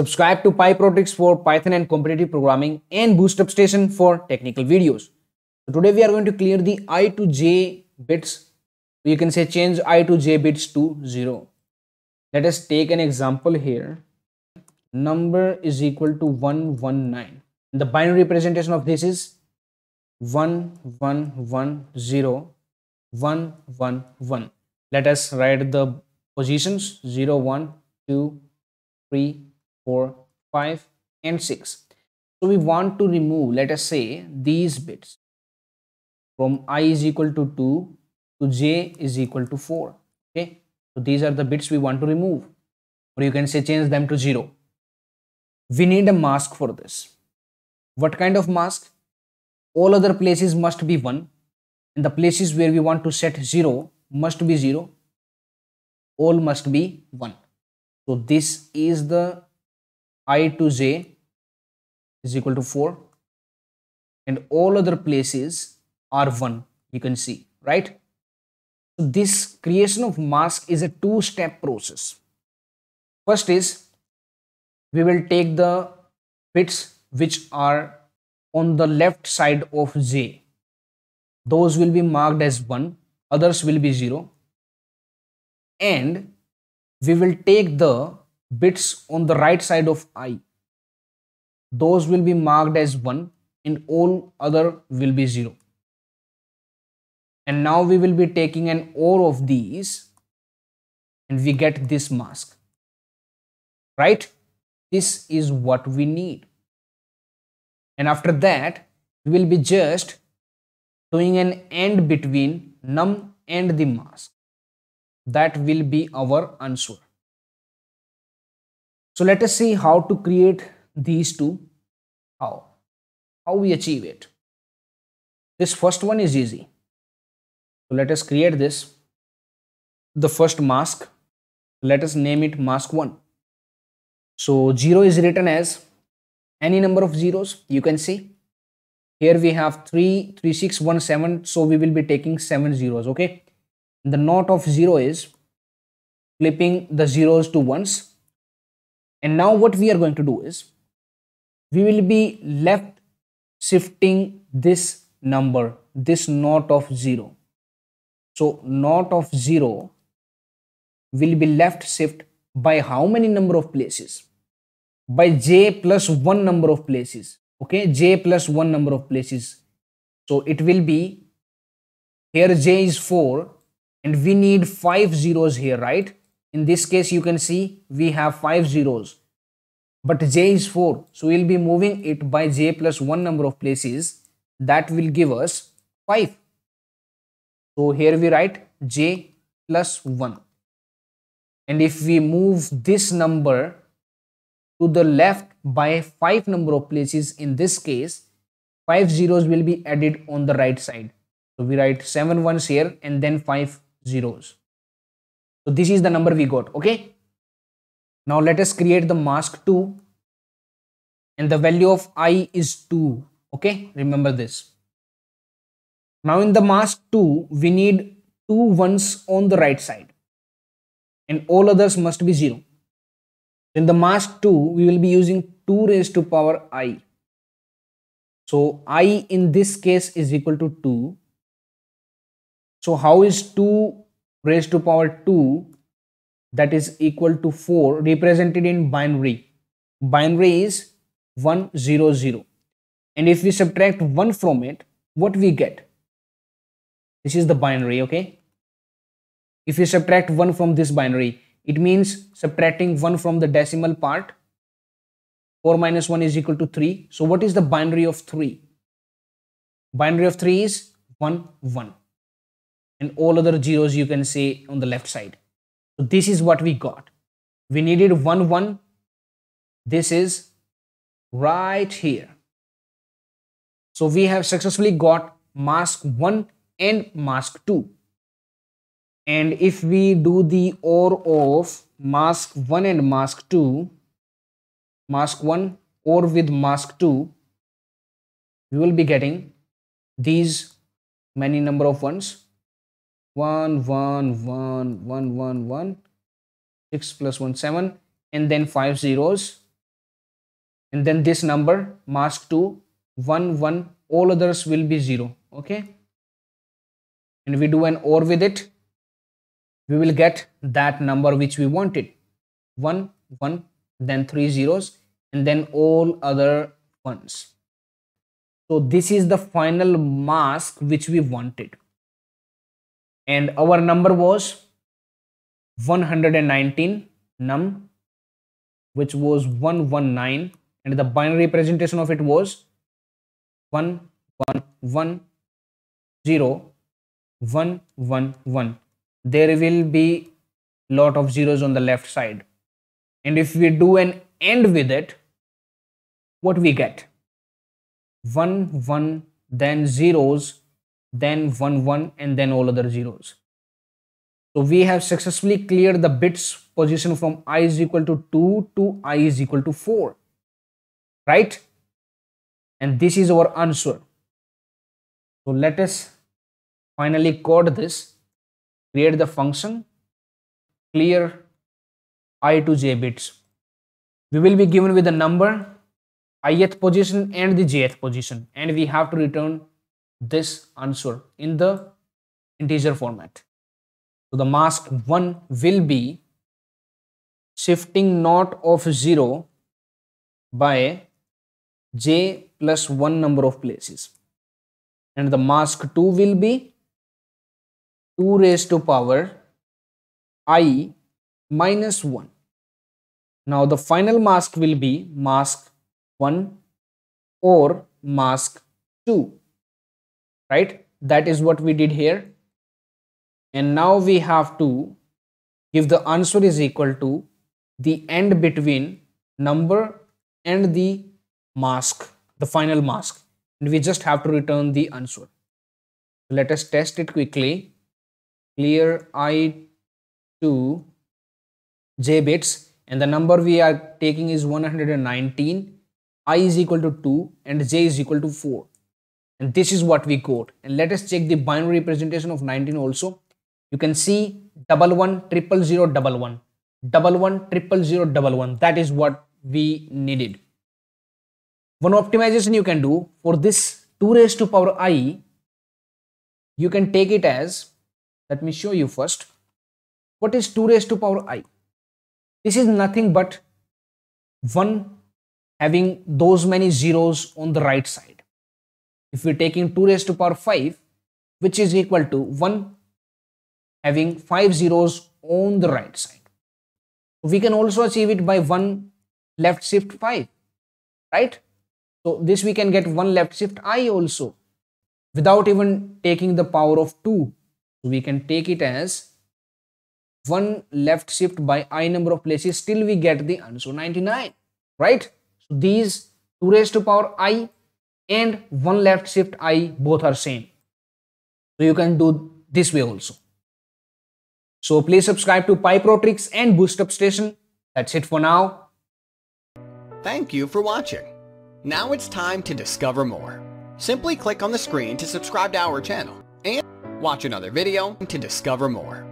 Subscribe to PyProTix for Python and competitive programming and Bootstrap Station for technical videos. So today we are going to clear the i to j bits. You can say change i to j bits to 0. Let us take an example here. Number is equal to 119. The binary representation of this is one one one zero one one one. Let us write the positions 0, 1, 2, 3, 4, 5 and 6. So we want to remove let us say these bits from i is equal to 2 to j is equal to 4. Okay. So these are the bits we want to remove or you can say change them to 0. We need a mask for this. What kind of mask? All other places must be 1 and the places where we want to set 0 must be 0. All must be 1. So this is the i to j is equal to 4 and all other places are 1 you can see right so this creation of mask is a two step process first is we will take the bits which are on the left side of j those will be marked as 1 others will be 0 and we will take the bits on the right side of i those will be marked as 1 and all other will be 0 and now we will be taking an OR of these and we get this mask right this is what we need and after that we will be just doing an AND between num and the mask that will be our answer so let us see how to create these two. How? How we achieve it. This first one is easy. So let us create this. The first mask. Let us name it mask 1. So 0 is written as any number of zeros you can see. Here we have 3, 3, 6, 1, 7. So we will be taking 7 zeros. Okay. The not of 0 is flipping the zeros to ones and now what we are going to do is we will be left shifting this number, this not of 0. So not of 0 will be left shift by how many number of places? By j plus 1 number of places. Okay, j plus 1 number of places. So it will be here j is 4 and we need 5 zeros here, right? In this case, you can see we have 5 zeros, but j is 4. So we'll be moving it by j plus 1 number of places. That will give us 5. So here we write j plus 1. And if we move this number to the left by 5 number of places in this case, 5 zeros will be added on the right side. So we write 7 ones here and then 5 zeros. So this is the number we got. Okay. Now let us create the mask 2 and the value of i is 2. Okay. Remember this. Now in the mask 2, we need two ones on the right side and all others must be 0. In the mask 2, we will be using 2 raised to power i. So i in this case is equal to 2. So how is 2 raised to power 2 that is equal to 4 represented in binary. Binary is 100. And if we subtract 1 from it, what we get? This is the binary, okay? If you subtract 1 from this binary, it means subtracting 1 from the decimal part. 4 minus 1 is equal to 3. So what is the binary of 3? Binary of 3 is 1, 1 and all other zeros you can say on the left side. So this is what we got. We needed one one. This is right here. So we have successfully got mask 1 and mask 2. And if we do the OR of mask 1 and mask 2, mask 1 OR with mask 2, we will be getting these many number of ones 1 1 1 1 1 1 6 plus 1 7 and then 5 zeros and then this number mask to 1 1 all others will be 0 okay and we do an OR with it we will get that number which we wanted 1 1 then 3 zeros and then all other ones so this is the final mask which we wanted and our number was 119 num which was 119 and the binary representation of it was one one one zero one one one. there will be lot of zeros on the left side and if we do an end with it what we get 1 1 then zeros then 1 1 and then all other zeros so we have successfully cleared the bits position from i is equal to 2 to i is equal to 4 right and this is our answer so let us finally code this create the function clear i to j bits we will be given with the number ith position and the jth position and we have to return this answer in the integer format. So the mask 1 will be shifting not of 0 by j plus 1 number of places and the mask 2 will be 2 raised to power i minus 1. Now the final mask will be mask 1 or mask 2 right that is what we did here and now we have to give the answer is equal to the end between number and the mask the final mask and we just have to return the answer let us test it quickly clear i to j bits and the number we are taking is 119 i is equal to 2 and j is equal to 4 and this is what we got and let us check the binary representation of 19 also you can see double one triple zero double one double one triple zero double one that is what we needed one optimization you can do for this 2 raised to power i you can take it as let me show you first what is 2 raised to power i this is nothing but 1 having those many zeros on the right side if we're taking 2 raised to power 5 which is equal to 1 having 5 zeros on the right side. We can also achieve it by 1 left shift 5 right. So this we can get 1 left shift i also without even taking the power of 2. So we can take it as 1 left shift by i number of places till we get the answer 99 right. So these 2 raised to power i and one left shift I both are same. So you can do this way also. So please subscribe to Pi Pro Tricks and Boost Up Station. That's it for now. Thank you for watching. Now it's time to discover more. Simply click on the screen to subscribe to our channel and watch another video to discover more.